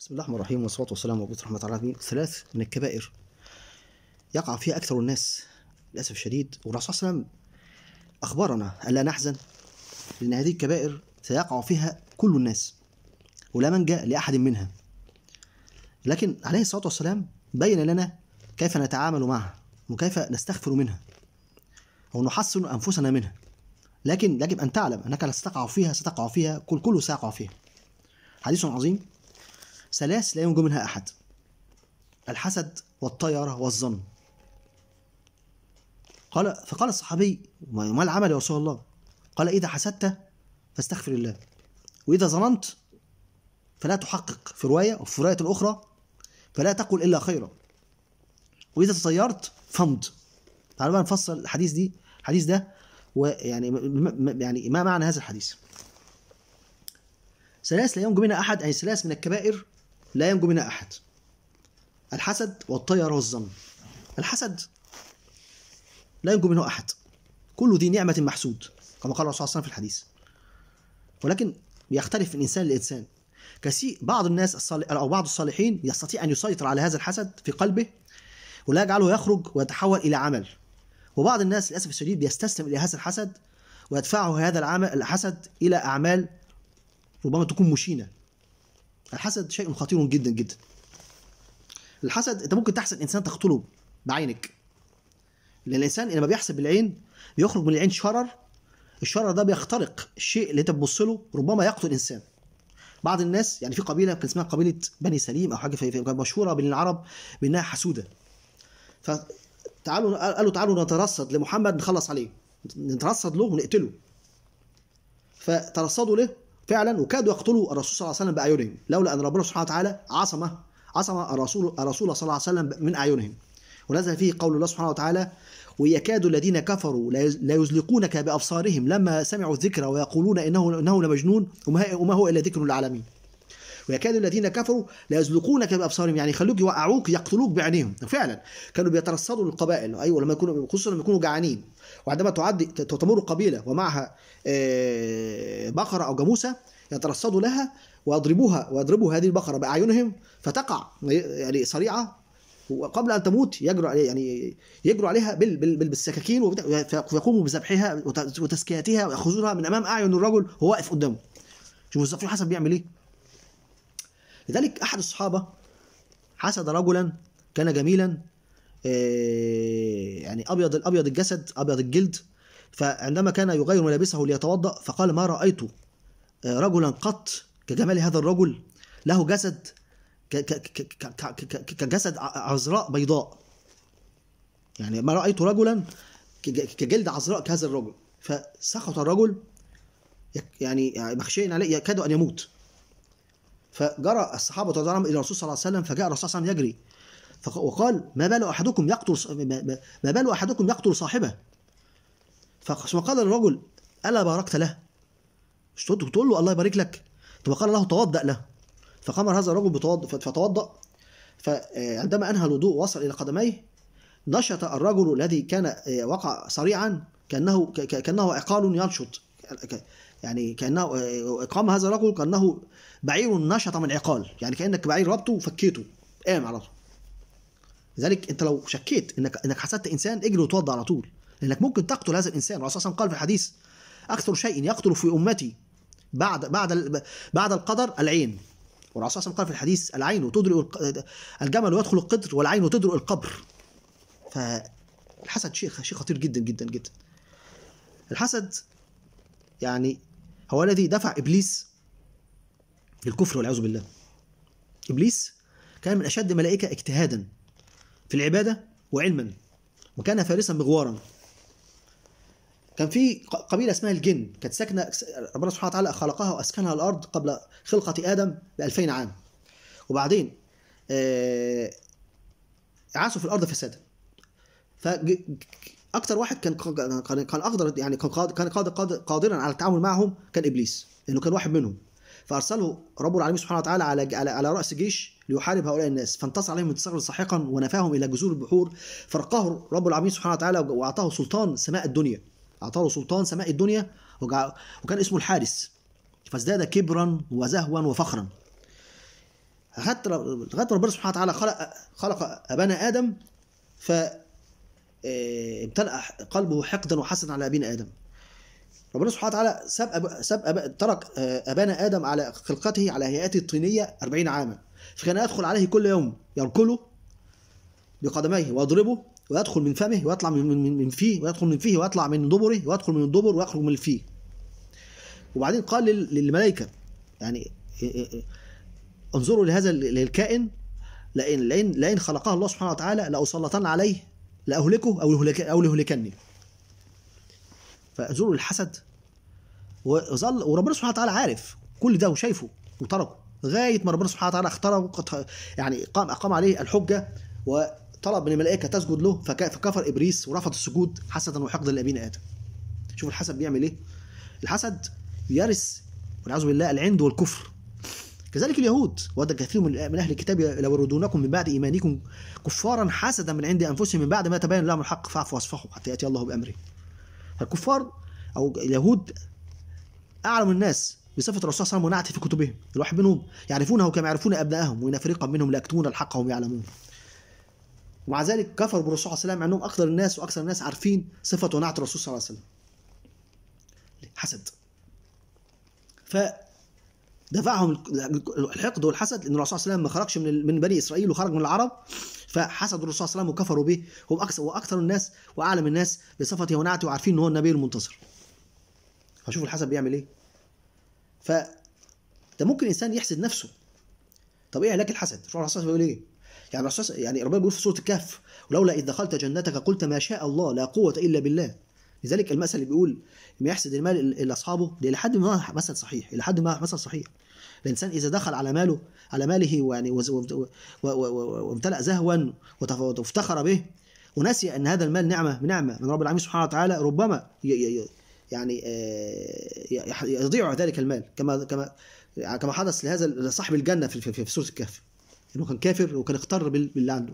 بسم الله الرحمن الرحيم والصلاة والسلام على رسول الله العالمين ثلاث من الكبائر يقع فيها أكثر الناس للأسف الشديد والرسول صلى الله عليه وسلم أخبرنا ألا نحزن لأن هذه الكبائر سيقع فيها كل الناس ولا منجا لأحد منها لكن عليه الصلاة والسلام بين لنا كيف نتعامل معها وكيف نستغفر منها أو نحصن أنفسنا منها لكن يجب أن تعلم أنك لا ستقع فيها ستقع فيها كل كل سيقع فيها حديث عظيم ثلاث لا ينجو منها أحد الحسد والطيرة والظن قال فقال الصحابي ما العمل يا رسول الله قال إذا حسدت فاستغفر الله وإذا ظننت فلا تحقق في رواية وفي رواية أخرى فلا تقل إلا خيرا وإذا تطيرت فامض تعالوا بقى نفصل الحديث دي الحديث ده ويعني يعني ما معنى هذا الحديث ثلاث لا ينجو منها أحد أي يعني ثلاث من الكبائر لا ينجو منها أحد الحسد والطير والظن الحسد لا ينجو منه أحد كل ذي نعمة محسود كما قال الرسول صلى الله عليه وسلم في الحديث ولكن يختلف من إنسان لإنسان كسي بعض الناس الصالح أو بعض الصالحين يستطيع أن يسيطر على هذا الحسد في قلبه ولا يجعله يخرج ويتحول إلى عمل وبعض الناس للأسف الشديد بيستسلم إلى هذا الحسد ويدفعه هذا العمل الحسد إلى أعمال ربما تكون مشينة الحسد شيء خطير جدا جدا الحسد انت ممكن تحسد انسان تقتله بعينك لان الانسان لما بيحسد بالعين بيخرج من العين شرر الشرر ده بيخترق الشيء اللي انت بتبص له ربما يقتل انسان بعض الناس يعني في قبيله كان اسمها قبيله بني سليم او حاجه كانت مشهوره بين العرب بانها حسوده ف تعالوا قالوا تعالوا نترصد لمحمد نخلص عليه نترصد له ونقتله فترصدوا له فعلا وكادوا يقتلوا الرسول صلى الله عليه وسلم باعينهم لولا ان ربنا سبحانه وتعالى عصم عصم الرسول الرسول صلى الله عليه وسلم من اعينهم ونزل فيه قول الله سبحانه وتعالى ويكاد الذين كفروا لا يزلقونك بابصارهم لما سمعوا الذكر ويقولون انه انه لمجنون وما هو الا ذكر للعالمين ويكاد الذين كفروا ليزلقونك بابصارهم يعني يخلوك يوقعوك يقتلوك بعينيهم فعلا كانوا بيترصدوا القبائل ايوه لما يكونوا خصوصا لما يكونوا جعانين وعندما تعد تمر قبيله ومعها آه، بقره او جاموسه يترصدوا لها ويضربوها ويضربوا هذه البقره باعينهم فتقع يعني صريعه وقبل ان تموت يجروا يعني عليها يعني يجروا عليها بالسكاكين ويقوموا بذبحها وتزكيتها وياخذونها من امام اعين الرجل وهو واقف قدامه شوفوا الزقوم حسن بيعمل ايه لذلك أحد الصحابة حسد رجلا كان جميلا آه، يعني أبيض الأبيض الجسد أبيض الجلد فعندما كان يغير ملابسه ليتوضأ فقال ما رأيت رجلا قط كجمال هذا الرجل له جسد كجسد عذراء بيضاء يعني ما رأيت رجلا كجلد عذراء كهذا الرجل فسخط الرجل يعني مخشيا عليه يكاد أن يموت فجرى الصحابه رضي الله الى الرسول صلى الله عليه وسلم فجاء الرسول صلى الله عليه وسلم يجري وقال ما بال احدكم يقتل ما بال احدكم يقتل صاحبه فقال الرجل الا باركت له مش تقول له الله يبارك لك ثم قال له توضأ له فقام هذا الرجل بتوضأ فتوضأ فعندما آه، انهى الوضوء وصل الى قدميه نشط الرجل الذي كان آه، وقع سريعا كانه كانه عقال ينشط يعني كانه آه، اقام هذا الرجل كانه بعير نشط من عقال يعني كانك بعير ربطه وفكيته قام على طول لذلك انت لو شكيت انك انك حسدت انسان اجري وتوضى على طول لانك ممكن تقتل هذا الانسان الرسول صلى الله عليه وسلم قال في الحديث اكثر شيء يقتل في امتي بعد بعد بعد القدر العين والرسول صلى الله عليه وسلم قال في الحديث العين تدرئ الجمل ويدخل القدر والعين تدرئ القبر فالحسد شيء شيء خطير جدا جدا جدا الحسد يعني هو الذي دفع إبليس للكفر والعياذ بالله إبليس كان من أشد الملائكة اجتهادا في العبادة وعلما وكان فارسا مغوارا كان في قبيله اسمها الجن كانت ساكنه ربنا سبحانه وتعالى خلقها واسكنها الارض قبل خلقه ادم ب 2000 عام وبعدين آه، عاشوا في الارض فسادا اكتر واحد كان كان اقدر يعني كان قادر كان قادر قادرا على التعامل معهم كان ابليس لانه كان واحد منهم فارسله رب العالمين سبحانه وتعالى على على, على راس جيش ليحارب هؤلاء الناس فانتصر عليهم انتصارا ساحقا ونفاهم الى جذور البحور فرقاه رب العالمين سبحانه وتعالى واعطاه سلطان سماء الدنيا اعطاه سلطان سماء الدنيا وكان اسمه الحارس فازداد كبرا وزهوا وفخرا حتى ربنا سبحانه وتعالى خلق خلق ابانا ادم ف آه، امتلأ قلبه حقدا وحسدا على أبينا آدم ربنا سبحانه وتعالى ساب ساب ترك آه، ابانا ادم على خلقته على هيئته الطينيه 40 عاما فكان يدخل عليه كل يوم يركله بقدميه ويضربه ويدخل من فمه ويطلع من من من فيه ويدخل من فيه ويطلع من دبره ويدخل من الدبر ويخرج من فيه وبعدين قال للملائكه يعني آه، انظروا لهذا الكائن لئن لئن لئن خلقه الله سبحانه وتعالى لأسلطن عليه لأهلكه أو أو ليهلكني فزول الحسد وظل وربنا سبحانه وتعالى عارف كل ده وشايفه وتركه لغايه ما ربنا سبحانه وتعالى اختاره يعني قام اقام عليه الحجه وطلب من الملائكه تسجد له فكفر ابليس ورفض السجود حسدا وحقدا لابينا ادم. شوف الحسد بيعمل ايه؟ الحسد يرث والعياذ بالله العند والكفر كذلك اليهود ود كثير من اهل الكتاب ليردونكم من بعد ايمانكم كفارا حسدا من عند انفسهم من بعد ما تبين لهم الحق فاعفوا واصفحوا حتى ياتي الله بامره فالكفار او اليهود اعلم الناس بصفه الرسول صلى الله عليه وسلم في كتبهم الواحد منهم يعرفونه كما يعرفون ابنائهم وان فريقا منهم لا يكتمون الحق وهم يعلمون ومع ذلك كفروا بالرسول صلى الله عليه وسلم انهم اكثر الناس واكثر الناس عارفين صفه ونعت الرسول صلى الله عليه وسلم حسد ف دفعهم الحقد والحسد لان الرسول صلى الله عليه وسلم ما خرجش من من بني اسرائيل وخرج من العرب فحسدوا الرسول صلى الله عليه وسلم وكفروا به هم اكثر واكثر الناس واعلم الناس بصفته ونعته وعارفين ان هو النبي المنتصر فشوف الحسد بيعمل ايه ف ده ممكن انسان يحسد نفسه طب ايه علاج الحسد الرسول صلى الله عليه وسلم بيقول ايه يعني الرسول يعني ربنا بيقول في سوره الكهف ولولا اذ دخلت جنتك قلت ما شاء الله لا قوه الا بالله لذلك المثل اللي بيقول ما يحسد المال الا اصحابه ده الى حد ما مثل صحيح الى حد ما مثل صحيح الانسان اذا دخل على ماله على ماله يعني وامتلأ زهوا وافتخر به ونسي ان هذا المال نعمه نعمه من رب العالمين سبحانه وتعالى ربما يعني آه، يضيع ذلك المال كما كما يعني كما حدث لهذا صاحب الجنه في في سوره الكهف انه كان كافر وكان اغتر باللي عنده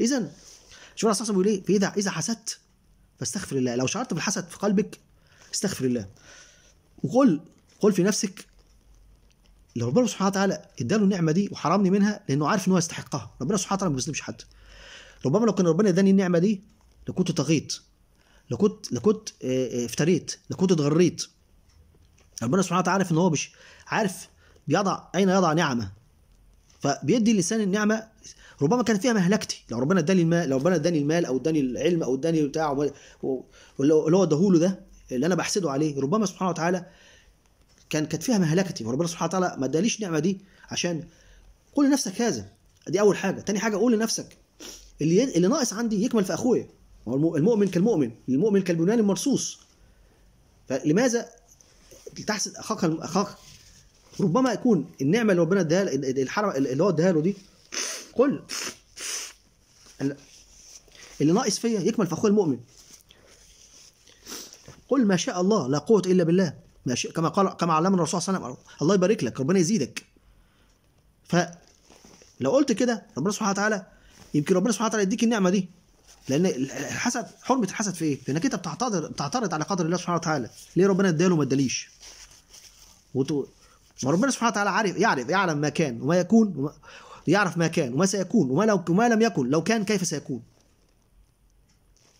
اذا شوف الرسول صلى الله عليه وسلم بيقول ايه اذا اذا حسدت فاستغفر الله لو شعرت بالحسد في قلبك استغفر الله وقل قل في نفسك لو ربنا سبحانه وتعالى اداله النعمه دي وحرمني منها لانه عارف ان هو يستحقها ربنا سبحانه وتعالى ما بيظلمش حد ربما لو كان ربنا اداني النعمه دي لكنت طغيت لكنت لكنت آه، آه، افتريت لكنت اتغريت ربنا سبحانه وتعالى عارف ان هو مش عارف بيضع اين يضع نعمه فبيدي الانسان النعمه ربما كان فيها مهلكتي لو ربنا اداني المال لو ربنا اداني المال او اداني العلم او اداني بتاع اللي هو اداهوله ده اللي انا بحسده عليه ربما سبحانه وتعالى كان كانت فيها مهلكتي وربنا سبحانه وتعالى ما اداليش النعمه دي عشان قول لنفسك هذا دي اول حاجه تاني حاجه قول لنفسك اللي اللي ناقص عندي يكمل في اخويا المؤمن كالمؤمن المؤمن كالبنيان المرصوص فلماذا تحسد اخاك اخاك ربما يكون النعمه اللي ربنا اداها الحرم اللي هو اداها له دي قل اللي ناقص فيا يكمل في اخويا المؤمن قل ما شاء الله لا قوه الا بالله ما شاء كما قال كما علمنا الرسول صلى الله عليه وسلم الله يبارك لك ربنا يزيدك ف لو قلت كده ربنا سبحانه وتعالى يمكن ربنا سبحانه وتعالى يديك النعمه دي لان الحسد حرمه الحسد في ايه؟ في انك انت بتعترض بتعترض على قدر الله سبحانه وتعالى ليه ربنا اداله ما اداليش ما ربنا سبحانه وتعالى عارف يعرف يعلم ما كان وما يكون وما يعرف ما كان وما سيكون وما لو وما لم يكن لو كان كيف سيكون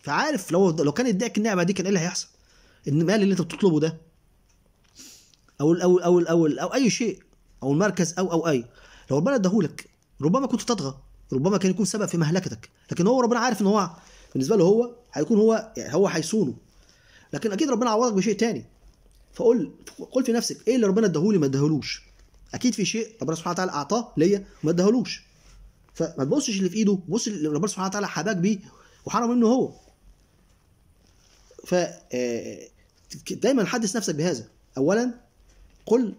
فعارف لو لو كان اداك النعمه دي كان ايه اللي هيحصل المال اللي انت بتطلبه ده او او او او, أو اي شيء او المركز او او اي لو ربنا اداهولك ربما كنت تطغى ربما كان يكون سبب في مهلكتك لكن هو ربنا عارف ان هو بالنسبه له هو هيكون هو يعني هو هيصونه لكن اكيد ربنا عوضك بشيء تاني فقل قل في نفسك ايه اللي ربنا اداهولي ما اداهولوش اكيد في شيء ربنا سبحانه وتعالى اعطاه ليا وما اداهولوش فما تبصش اللي في ايده بص اللي ربنا سبحانه وتعالى حباك بيه وحرم منه هو ف آه، دايما حدث نفسك بهذا اولا قل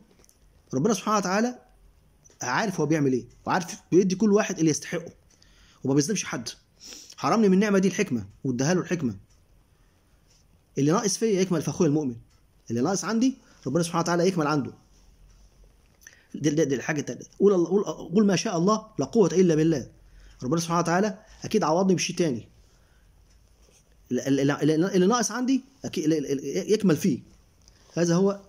ربنا سبحانه وتعالى عارف هو بيعمل ايه وعارف بيدي كل واحد اللي يستحقه وما بيظلمش حد حرمني من النعمه دي الحكمه واداها له الحكمه اللي ناقص فيا يكمل في اخويا المؤمن اللي ناقص عندي ربنا سبحانه وتعالى يكمل عنده دي, دي, دي الحاجه الثالثه قول قول قول ما شاء الله لا قوه الا بالله ربنا سبحانه وتعالى اكيد عوضني بشيء تاني اللي ناقص عندي أكيد يكمل فيه هذا هو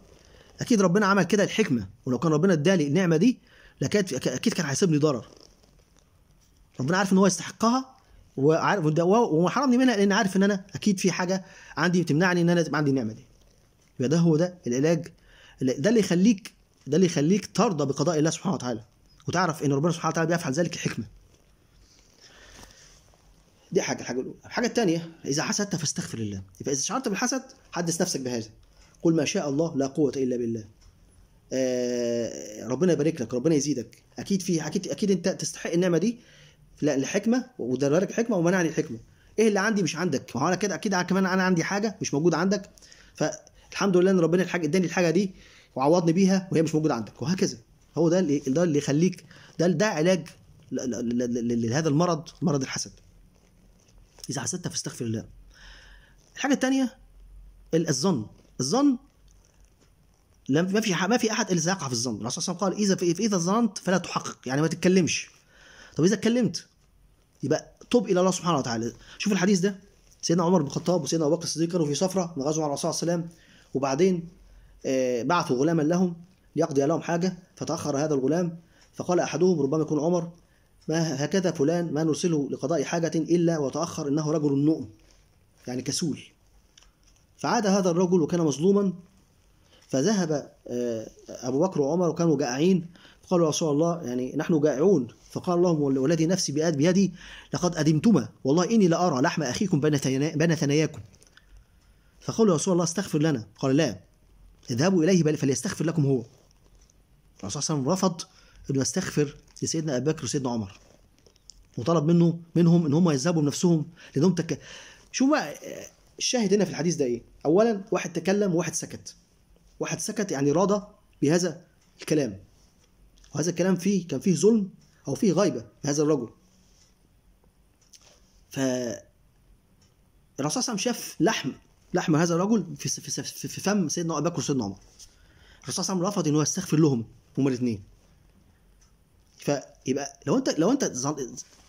اكيد ربنا عمل كده الحكمه ولو كان ربنا ادالي النعمه دي لكانت اكيد كان هيسيبني ضرر ربنا عارف ان هو يستحقها وعارف حرمني منها لان عارف ان انا اكيد في حاجه عندي بتمنعني ان انا تبقى عندي النعمه دي يبقى ده هو ده العلاج ده اللي يخليك ده اللي يخليك ترضى بقضاء الله سبحانه وتعالى وتعرف ان ربنا سبحانه وتعالى بيفعل ذلك الحكمه دي حاجه الحاجه الاولى الحاجه الثانيه اذا حسدت فاستغفر الله يبقى اذا شعرت بالحسد حدث نفسك بهذا قل ما شاء الله لا قوه الا بالله آه ربنا يبارك لك ربنا يزيدك اكيد في اكيد اكيد انت تستحق النعمه دي لا لحكمه ودرجك حكمه ومنعني الحكمه ايه اللي عندي مش عندك وانا هو انا كده اكيد كمان انا عندي حاجه مش موجوده عندك ف الحمد لله ان ربنا الحاجه اداني الحاجه دي وعوضني بيها وهي مش موجوده عندك وهكذا هو ده اللي ده اللي يخليك ده ده علاج لهذا المرض مرض الحسد اذا حسدت فاستغفر الله الحاجه الثانيه الظن الظن لم ما في ما في احد الا سيقع في الظن الرسول صلى الله عليه وسلم قال اذا اذا ظننت فلا تحقق يعني ما تتكلمش طب اذا اتكلمت يبقى توب الى الله سبحانه وتعالى شوف الحديث ده سيدنا عمر بن الخطاب وسيدنا ابو بكر الصديق كانوا في سفره من غزوه مع الرسول صلى الله عليه وسلم وبعدين آه، بعثوا غلاما لهم ليقضي لهم حاجة فتأخر هذا الغلام فقال أحدهم ربما يكون عمر ما هكذا فلان ما نرسله لقضاء حاجة إلا وتأخر إنه رجل نؤم يعني كسول فعاد هذا الرجل وكان مظلوما فذهب آه، أبو بكر وعمر وكانوا جائعين فقالوا يا رسول الله يعني نحن جائعون فقال اللهم والذي نفسي بيدي لقد أدمتما والله إني لأرى لحم أخيكم بين ثناياكم فقالوا يا رسول الله استغفر لنا قال لا اذهبوا إليه بل فليستغفر لكم هو الرسول صلى الله عليه وسلم رفض انه يستغفر لسيدنا ابي بكر وسيدنا عمر وطلب منه منهم ان هم يذهبوا بنفسهم لانهم تك... شو بقى الشاهد هنا في الحديث ده ايه؟ اولا واحد تكلم وواحد سكت. واحد سكت يعني راضى بهذا الكلام. وهذا الكلام فيه كان فيه ظلم او فيه غيبه لهذا الرجل. ف الرسول صلى الله عليه وسلم شاف لحم لحم هذا الرجل في في, في, في فم سيدنا ابي بكر وسيدنا عمر الرسول صلى الله عليه وسلم رفض ان هو يستغفر لهم هما الاثنين فيبقى لو انت لو انت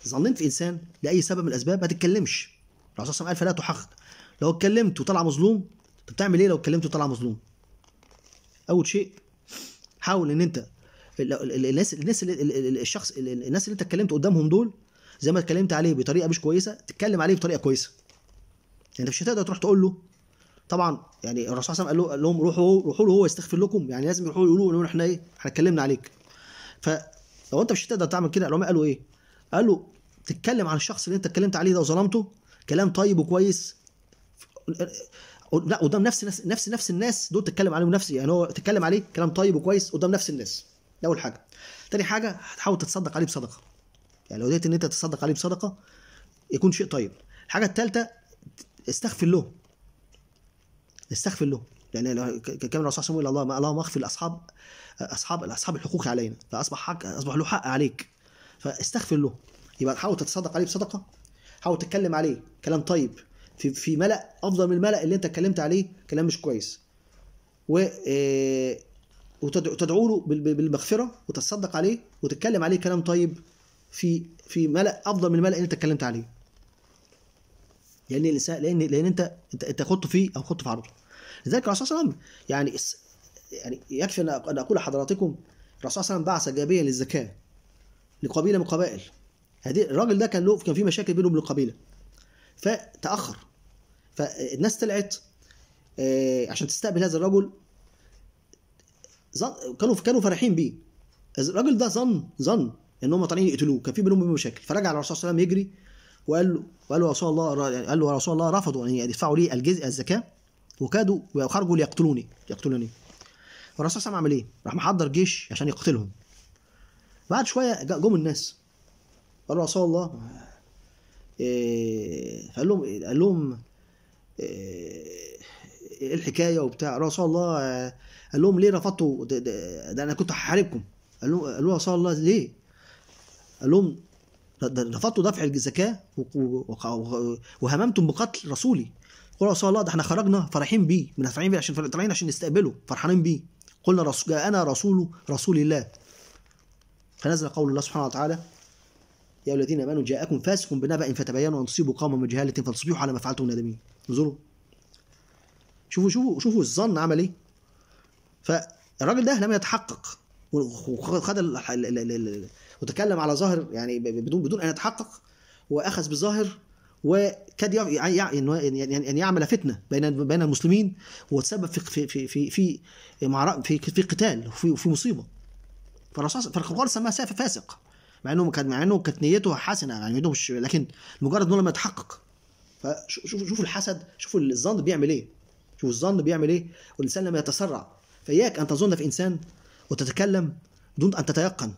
ظننت في انسان لاي سبب من الاسباب ما تتكلمش الرسول صلى الله عليه وسلم قال فلا تحقق لو اتكلمت وطلع مظلوم انت بتعمل ايه لو اتكلمت وطلع مظلوم اول شيء حاول ان انت الناس الناس الشخص الناس اللي انت اتكلمت قدامهم دول زي ما اتكلمت عليه بطريقه مش كويسه تتكلم عليه بطريقه كويسه يعني انت مش هتقدر تروح تقول له طبعا يعني الرسول صلى الله عليه وسلم قال لهم روحوا روحوا له هو يستغفر لكم يعني لازم يروحوا يقولوا له احنا ايه احنا اتكلمنا عليك فلو انت مش هتقدر تعمل كده العلماء قالوا ايه قال له تتكلم عن الشخص اللي انت اتكلمت عليه ده وظلمته كلام طيب وكويس لا قدام نفس نفس نفس, نفس الناس دول تتكلم عليهم نفس يعني هو تتكلم عليه كلام طيب وكويس قدام نفس الناس ده اول حاجه تاني حاجه هتحاول تتصدق عليه بصدقه يعني لو قدرت ان انت تتصدق عليه بصدقه يكون شيء طيب الحاجه الثالثه استغفر له نستغفر لهم يعني لان كان الرسول صلى الله عليه وسلم اللهم اغفر لاصحاب اصحاب الاصحاب الحقوق علينا فاصبح حق اصبح له حق عليك فاستغفر له يبقى حاول تتصدق عليه بصدقه حاول تتكلم عليه كلام طيب في في ملأ افضل من الملأ اللي انت اتكلمت عليه كلام مش كويس و آه، وتدعو له بالمغفره وتتصدق عليه وتتكلم عليه كلام طيب في في ملأ افضل من الملأ اللي انت اتكلمت عليه لان لان لان انت انت خضت فيه او خضت في عرضه لذلك الرسول صلى الله عليه وسلم يعني يعني يكفي ان اقول لحضراتكم الرسول صلى الله عليه وسلم بعث جابيا للزكاه لقبيله من قبائل هذه الراجل ده كان له كان في مشاكل بينه وبين القبيله فتاخر فالناس طلعت آه، عشان تستقبل هذا الرجل كانوا كانوا فرحين بيه الراجل ده ظن ظن ان هم طالعين يقتلوه كان في بينهم مشاكل فرجع الرسول صلى الله عليه وسلم يجري وقال له وقال له رسول الله يعني قال له رسول الله رفضوا ان يدفعوا لي الجزء الزكاه وكادوا وخرجوا ليقتلوني يقتلوني فالرسول صلى الله عليه وسلم عمل ايه؟ راح محضر جيش عشان يقتلهم بعد شويه جم الناس قالوا رسول الله إيه قال لهم إيه قال لهم إيه, إيه الحكايه وبتاع رسول الله إيه، قال لهم ليه رفضتوا ده, ده, ده انا كنت هحاربكم قال لهم قالوا رسول الله ليه؟ قال لهم رفضتوا دفع الزكاه وهممتم بقتل رسولي قل رسول الله ده احنا خرجنا فرحين بيه منافعين بيه عشان طالعين عشان نستقبله فرحانين بيه قلنا رسول جاءنا رسول رسول الله فنزل قول الله سبحانه وتعالى يا الذين امنوا جاءكم فاسق بنبأ فتبينوا ان تصيبوا قوما من جهاله فتصبحوا على ما فعلتم نادمين انظروا شوفوا شوفوا شوفوا الظن عمل ايه فالراجل ده لم يتحقق وخد وتكلم على ظاهر يعني بدون بدون ان يتحقق واخذ بظاهر وكاد يعني ان يعمل فتنه بين بين المسلمين وتسبب في في في في في, في قتال وفي في مصيبه فالرسول فالقران وسلم سماه فاسق مع انه كان مع انه كانت نيته حسنه يعني نيته مش لكن مجرد انه لما يتحقق فشوفوا شوفوا الحسد شوفوا الظن بيعمل ايه شوفوا الظن بيعمل ايه والانسان لما يتسرع فاياك ان تظن في انسان وتتكلم دون ان تتيقن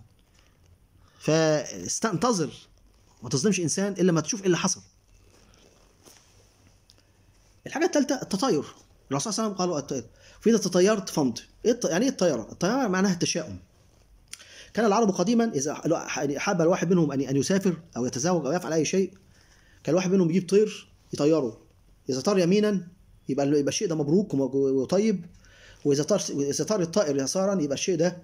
فانتظر ما تظلمش انسان الا ما تشوف ايه اللي حصل الحاجه الثالثه التطاير الرسول صلى الله عليه وسلم قال التطاير فاذا تطيرت فامضي إيه يعني ايه الطياره الطياره معناها التشاؤم كان العرب قديما اذا يعني حاب الواحد منهم ان يسافر او يتزوج او يفعل اي شيء كان الواحد منهم يجيب طير يطيره اذا طار يمينا يبقى يبقى الشيء ده مبروك وطيب واذا طار اذا طار الطائر يسارا يبقى الشيء ده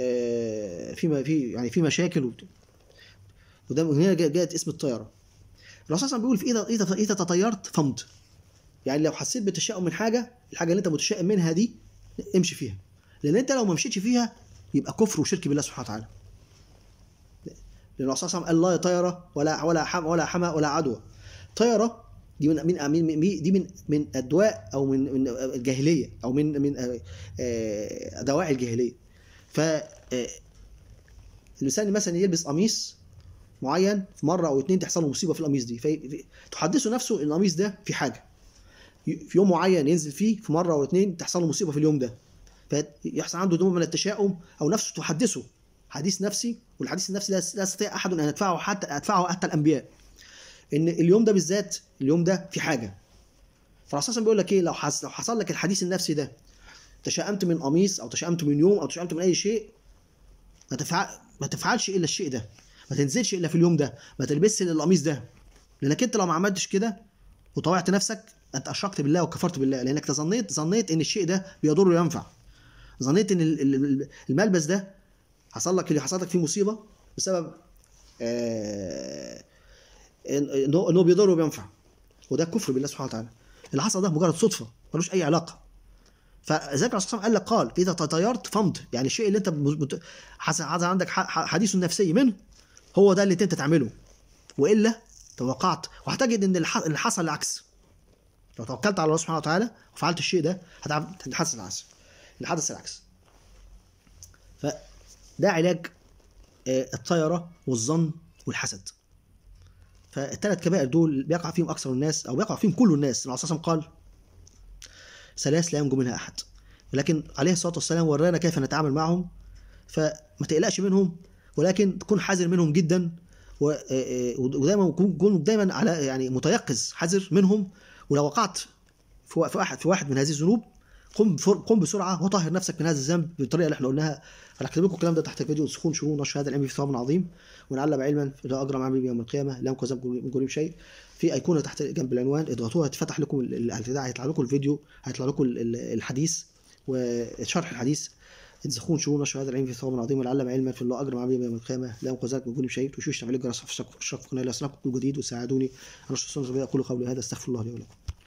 آه، في في يعني في مشاكل وده هنا جاءت اسم الطياره الرسول صلى الله عليه وسلم بيقول في اذا اذا تطيرت فمض يعني لو حسيت بالتشاؤم من حاجه الحاجه اللي انت متشائم منها دي امشي فيها لان انت لو ما مشيتش فيها يبقى كفر وشرك بالله سبحانه وتعالى لان الرسول صلى الله عليه وسلم قال لا طيره ولا ولا حم ولا حمى ولا عدوى طيره دي من من دي من من ادواء او من من الجاهليه او من من آه، آه، دواعي الجاهليه ف الانسان آه، مثلا يلبس قميص معين في مره او اتنين تحصل له مصيبه في القميص دي فتحدثه نفسه ان القميص ده في حاجه في يوم معين ينزل فيه في مره او اتنين تحصل له مصيبه في اليوم ده فيحصل عنده نوع من التشاؤم او نفسه تحدثه حديث نفسي والحديث النفسي لا يستطيع احد ان يدفعه حتى ادفعه حتى الانبياء ان اليوم ده بالذات اليوم ده في حاجه فالرسول بيقول لك ايه لو حصل لك الحديث النفسي ده تشائمت من قميص او تشائمت من يوم او تشائمت من اي شيء ما تفعل ما تفعلش الا الشيء ده ما تنزلش الا في اليوم ده ما تلبسش الا القميص ده لانك انت لو ما عملتش كده وطوعت نفسك انت اشركت بالله وكفرت بالله لانك تظنيت ظنيت ان الشيء ده بيضر وينفع ظنيت ان الملبس ده حصل لك اللي حصلت لك فيه مصيبه بسبب آه ان هو بيضر وبينفع وده كفر بالله سبحانه وتعالى اللي حصل ده مجرد صدفه ملوش اي علاقه فذاك الرسول قال لك قال فاذا تطيرت فمض يعني الشيء اللي انت حصل عندك حديث نفسي منه هو ده اللي انت تعمله والا توقعت وهتجد ان اللي حصل العكس لو توكلت على الله سبحانه وتعالى وفعلت الشيء ده هتحدث العكس اللي حدث العكس فده علاج آه، الطيره والظن والحسد فالثلاث كبائر دول بيقع فيهم اكثر الناس او بيقع فيهم كل الناس الرسول صلى الله عليه وسلم قال ثلاث لا ينجو منها أحد ولكن عليه الصلاة والسلام ورانا كيف نتعامل معهم فما تقلقش منهم ولكن تكون حذر منهم جدا آه، آه، ودايما كون دايما على يعني متيقظ حذر منهم ولو وقعت في واحد في واحد من هذه الذنوب قم قم بسرعه وطهر نفسك من هذا الذنب بالطريقه اللي احنا قلناها هكتب لكم الكلام ده تحت الفيديو سخون شهور نشر هذا العلم في ثواب عظيم ونعلم علما لا اجرم عملي يوم القيامه لا ينقذ من جريم شيء في ايقونه تحت جنب العنوان اضغطوها هتفتح لكم هيطلع لكم الفيديو هيطلع لكم الحديث وشرح الحديث تزخون شؤون نشر هذا العلم في ثواب عظيم ونعلم علما في الله اجر عظيم يوم القيامه لا ينقذك من كل شيء وشوش تعمل الجرس في الشرف في القناه لاسلامكم كل جديد وساعدوني انا السنه اقول قولي هذا استغفر الله لي ولكم